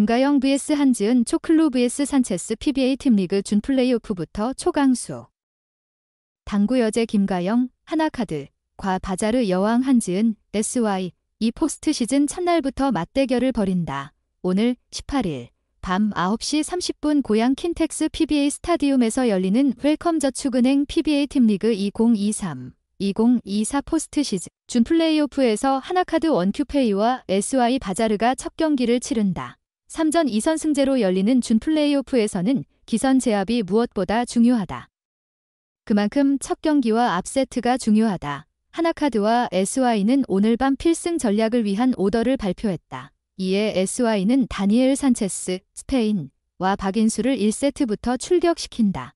김가영 vs 한지은 초클로 vs 산체스 PBA 팀리그 준플레이오프부터 초강수 당구여제 김가영, 하나카드, 과 바자르 여왕 한지은, SY, 이 포스트 시즌 첫날부터 맞대결을 벌인다. 오늘 18일 밤 9시 30분 고양 킨텍스 PBA 스타디움에서 열리는 웰컴저축은행 PBA 팀리그 2023. 2024 포스트 시즌 준 플레이오프에서 하나카드 원큐페이와 SY 바자르가 첫 경기를 치른다. 3전 2선 승제로 열리는 준 플레이오프에서는 기선 제압이 무엇보다 중요하다. 그만큼 첫 경기와 앞세트가 중요하다. 하나카드와 SY는 오늘 밤 필승 전략을 위한 오더를 발표했다. 이에 SY는 다니엘 산체스, 스페인와 박인수를 1세트부터 출격시킨다.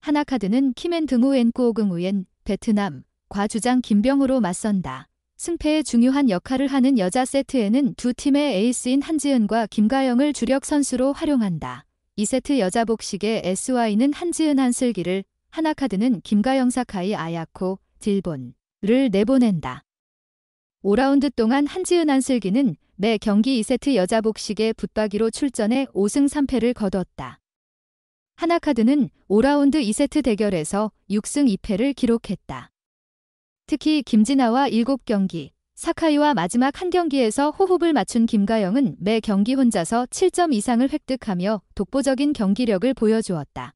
하나카드는 키맨 등우 엔쿠오긍우엔 베트남과 주장 김병우로 맞선다. 승패에 중요한 역할을 하는 여자 세트에는 두 팀의 에이스인 한지은과 김가영을 주력 선수로 활용한다. 2세트 여자 복식의 SY는 한지은 한슬기를, 하나카드는 김가영 사카이 아야코, 딜본을 내보낸다. 5라운드 동안 한지은 한슬기는 매 경기 2세트 여자 복식의 붙박이로 출전해 5승 3패를 거뒀다. 하나카드는 5라운드 2세트 대결에서 6승 2패를 기록했다. 특히 김진아와 7경기, 사카이와 마지막 한 경기에서 호흡을 맞춘 김가영은 매 경기 혼자서 7점 이상을 획득하며 독보적인 경기력을 보여주었다.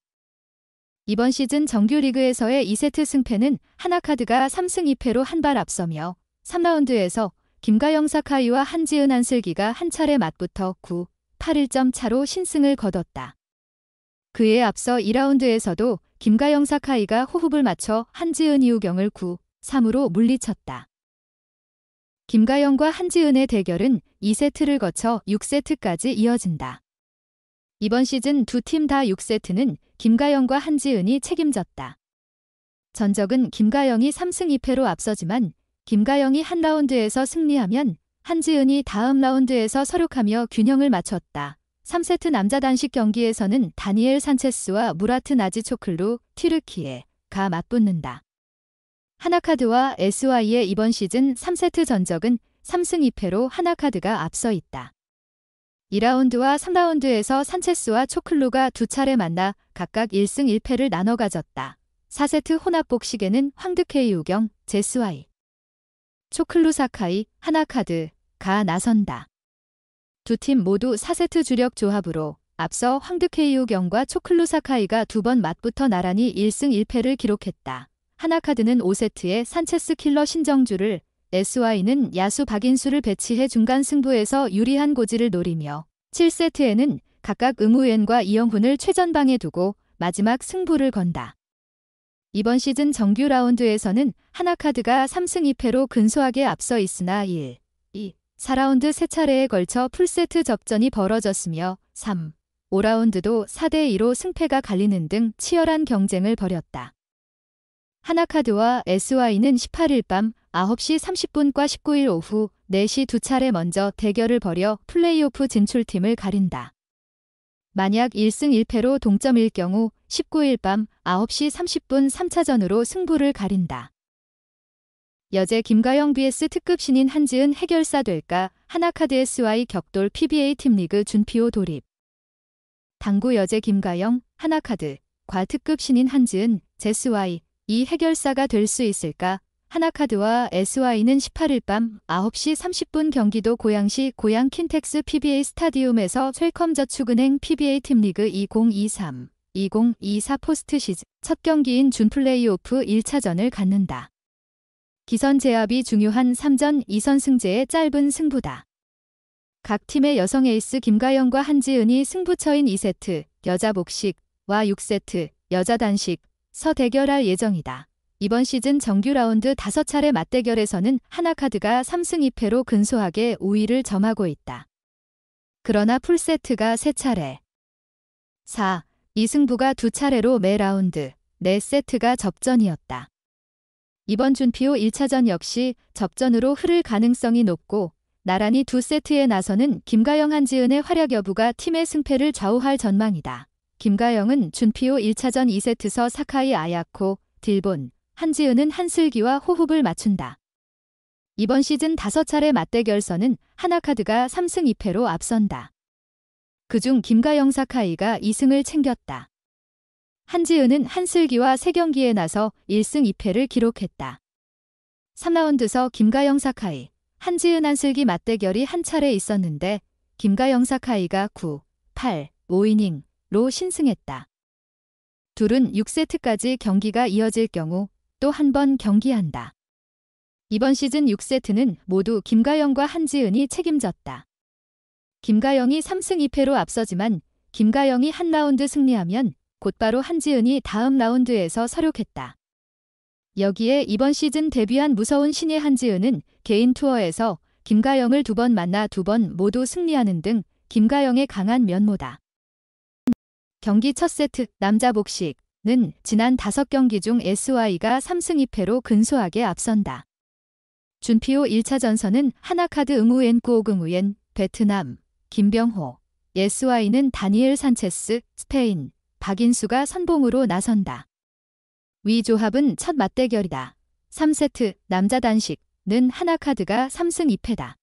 이번 시즌 정규리그에서의 2세트 승패는 하나카드가 3승 2패로 한 발 앞서며 3라운드에서 김가영 사카이와 한지은 한슬기가 한 차례 맞붙어 9, 8일점 차로 신승을 거뒀다. 그에 앞서 2라운드에서도 김가영 사카이가 호흡을 맞춰 한지은 이우경을 9, 3으로 물리쳤다. 김가영과 한지은의 대결은 2세트를 거쳐 6세트까지 이어진다. 이번 시즌 두 팀 다 6세트는 김가영과 한지은이 책임졌다. 전적은 김가영이 3승 2패로 앞서지만 김가영이 한 라운드에서 승리하면 한지은이 다음 라운드에서 서륙하며 균형을 맞췄다. 3세트 남자 단식 경기에서는 다니엘 산체스와 무라트 나지초클루, 티르키에 가 맞붙는다. 하나카드와 SY의 이번 시즌 3세트 전적은 3승 2패로 하나카드가 앞서 있다. 2라운드와 3라운드에서 산체스와 초클루가 두 차례 만나 각각 1승 1패를 나눠 가졌다. 4세트 혼합복식에는 황득이우경 제스와이, 초클루 사카이, 하나카드, 가 나선다. 두 팀 모두 4세트 주력 조합으로 앞서 황득이우경과 초클루 사카이가 두 번 맞붙어 나란히 1승 1패를 기록했다. 하나카드는 5세트에 산체스 킬러 신정주를 SY는 야수 박인수를 배치해 중간 승부에서 유리한 고지를 노리며 7세트에는 각각 의무엔과 이영훈을 최전방에 두고 마지막 승부를 건다. 이번 시즌 정규 라운드에서는 하나카드가 3승 2패로 근소하게 앞서 있으나 1, 2, 4라운드 세차례에 걸쳐 풀세트 접전이 벌어졌으며 3, 5라운드도 4대2로 승패가 갈리는 등 치열한 경쟁을 벌였다. 하나카드와 SY는 18일 밤 9시 30분과 19일 오후 4시 두 차례 먼저 대결을 벌여 플레이오프 진출팀을 가린다. 만약 1승 1패로 동점일 경우 19일 밤 9시 30분 3차전으로 승부를 가린다. 여제 김가영 vs 특급 신인 한지은 해결사 될까 하나카드 SY 격돌 PBA 팀리그 준피오 돌입 당구 여제 김가영, 하나카드, 과특급 신인 한지은, 제스와이, 이 해결사가 될 수 있을까? 하나카드와 SY는 18일 밤 9시 30분 경기도 고양시 고양 킨텍스 PBA 스타디움에서 셀컴저축은행 PBA 팀리그 2023, 2024 포스트 시즌 첫 경기인 준 플레이오프 1차전을 갖는다. 기선 제압이 중요한 3전 2선 승제의 짧은 승부다. 각 팀의 여성 에이스 김가영과 한지은이 승부처인 2세트, 여자 복식, 와 6세트, 여자 단식, 서 대결할 예정이다. 이번 시즌 정규 라운드 5차례 맞대결에서는 하나카드가 3승 2패로 근소하게 5위를 점하고 있다. 그러나 풀세트가 3차례. 4. 이승부가 2차례로 매 라운드 4세트가 접전이었다. 이번 준피오 1차전 역시 접전으로 흐를 가능성이 높고 나란히 두 세트에 나서는 김가영 한지은의 활약 여부가 팀의 승패를 좌우할 전망이다. 김가영은 준피오 1차전 2세트서 사카이 아야코, 딜본, 한지은은 한슬기와 호흡을 맞춘다. 이번 시즌 5차례 맞대결선은 하나카드가 3승 2패로 앞선다. 그중 김가영 사카이가 2승을 챙겼다. 한지은은 한슬기와 3경기에 나서 1승 2패를 기록했다. 3라운드서 김가영 사카이, 한지은 한슬기 맞대결이 한 차례 있었는데 김가영 사카이가 9, 8, 5이닝, 로 신승했다. 둘은 6세트까지 경기가 이어질 경우 또 한 번 경기한다. 이번 시즌 6세트는 모두 김가영과 한지은이 책임졌다. 김가영이 3승 2패로 앞서지만 김가영이 한 라운드 승리하면 곧바로 한지은이 다음 라운드에서 서륙했다. 여기에 이번 시즌 데뷔한 무서운 신예 한지은은 개인 투어에서 김가영을 두 번 만나 두 번 모두 승리하는 등 김가영의 강한 면모다. 경기 첫 세트 남자 복식는 지난 5경기 중 SY가 3승 2패로 근소하게 앞선다. 준피오 1차전선은 하나카드 응우엔코 오응우엔 베트남, 김병호, SY는 다니엘 산체스, 스페인, 박인수가 선봉으로 나선다. 위 조합은 첫 맞대결이다. 3세트 남자 단식는 하나카드가 3승 2패다.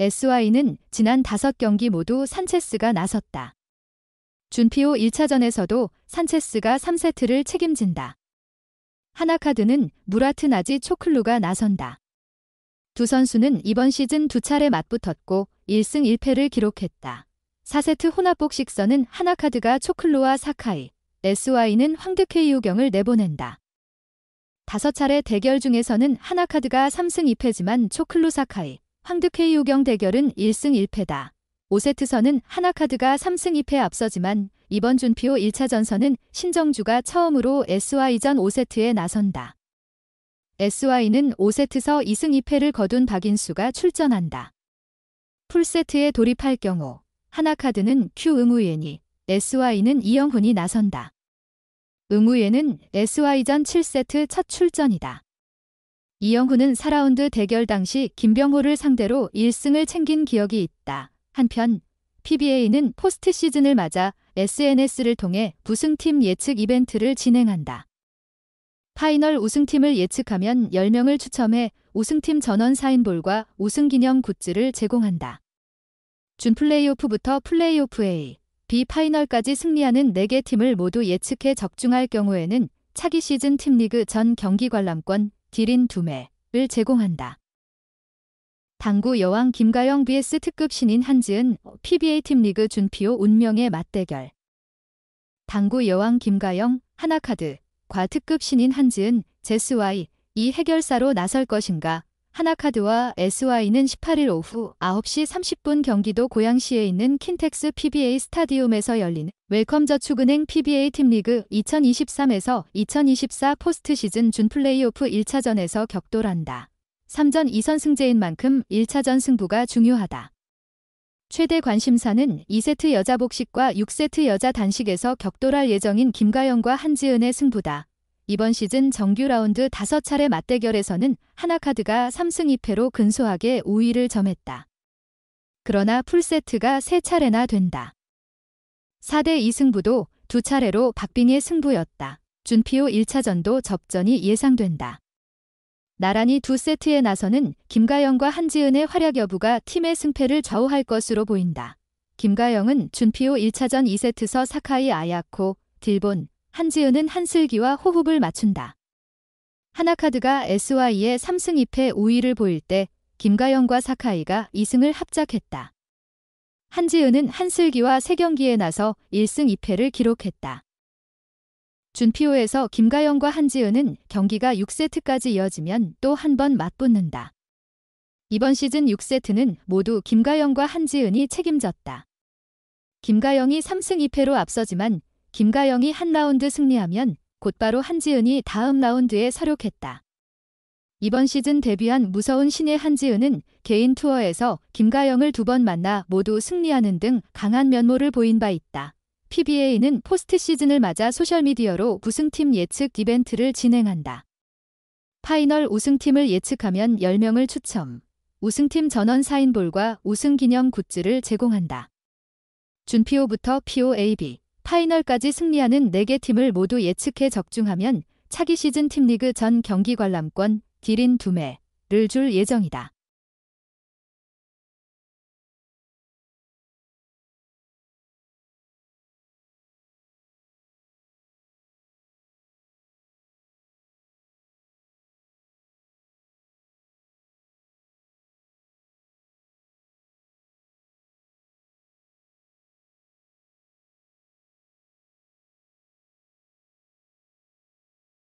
SY는 지난 5경기 모두 산체스가 나섰다. 준피오 1차전에서도 산체스가 3세트를 책임진다. 하나카드는 무라트 나지 초클루가 나선다. 두 선수는 이번 시즌 두 차례 맞붙었고 1승 1패를 기록했다. 4세트 혼합복 식선은 하나카드가 초클루와 사카이, SY는 황득케이 우경을 내보낸다. 다섯 차례 대결 중에서는 하나카드가 3승 2패지만 초클루 사카이, 황득케이 우경 대결은 1승 1패다. 5세트선은 하나카드가 3승 2패 앞서지만 이번 준피오 1차전선은 신정주가 처음으로 SY전 5세트에 나선다. SY는 5세트서 2승 2패를 거둔 박인수가 출전한다. 풀세트에 돌입할 경우 하나카드는 Q응우예니 SY는 이영훈이 나선다. 응우예는 SY전 7세트 첫 출전이다. 이영훈은 4라운드 대결 당시 김병호를 상대로 1승을 챙긴 기억이 있다. 한편 PBA는 포스트 시즌을 맞아 SNS를 통해 우승팀 예측 이벤트를 진행한다. 파이널 우승팀을 예측하면 10명을 추첨해 우승팀 전원 사인볼과 우승 기념 굿즈를 제공한다. 준 플레이오프부터 플레이오프 A, B 파이널까지 승리하는 4개 팀을 모두 예측해 적중할 경우에는 차기 시즌 팀리그 전 경기 관람권 디린 2매를 제공한다. 당구 여왕 김가영 vs 특급 신인 한지은 PBA 팀 리그 준피오 운명의 맞대결 당구 여왕 김가영 하나카드 과 특급 신인 한지은 제스와이 이 해결사로 나설 것인가 하나카드와 SY는 18일 오후 9시 30분 경기도 고양시에 있는 킨텍스 PBA 스타디움에서 열린 웰컴저축은행 PBA 팀리그 2023에서 2024 포스트시즌 준플레이오프 1차전에서 격돌한다. 3전 2선 승제인 만큼 1차전 승부가 중요하다. 최대 관심사는 2세트 여자 복식과 6세트 여자 단식에서 격돌할 예정인 김가영과 한지은의 승부다. 이번 시즌 정규 라운드 5차례 맞대결에서는 하나카드가 3승 2패로 근소하게 5위를 점했다. 그러나 풀세트가 3차례나 된다. 4대 2승부도 두차례로 박빙의 승부였다. 준피오 1차전도 접전이 예상된다. 나란히 두 세트에 나서는 김가영과 한지은의 활약 여부가 팀의 승패를 좌우할 것으로 보인다. 김가영은 준피오 1차전 2세트서 사카이 아야코, 딜본, 한지은은 한슬기와 호흡을 맞춘다. 하나카드가 SY의 3승 2패 5위를 보일 때 김가영과 사카이가 2승을 합작했다. 한지은은 한슬기와 세경기에 나서 1승 2패를 기록했다. 준피오에서 김가영과 한지은은 경기가 6세트까지 이어지면 또 한 번 맞붙는다. 이번 시즌 6세트는 모두 김가영과 한지은이 책임졌다. 김가영이 3승 2패로 앞서지만 김가영이 한 라운드 승리하면 곧바로 한지은이 다음 라운드에 서륙했다. 이번 시즌 데뷔한 무서운 신의 한지은은 개인 투어에서 김가영을 두 번 만나 모두 승리하는 등 강한 면모를 보인 바 있다. PBA는 포스트 시즌을 맞아 소셜미디어로 우승팀 예측 이벤트를 진행한다. 파이널 우승팀을 예측하면 10명을 추첨, 우승팀 전원 사인볼과 우승 기념 굿즈를 제공한다. 준피오부터 POAB, 파이널까지 승리하는 4개 팀을 모두 예측해 적중하면 차기 시즌 팀리그 전 경기 관람권 기린 2매를줄 예정이다.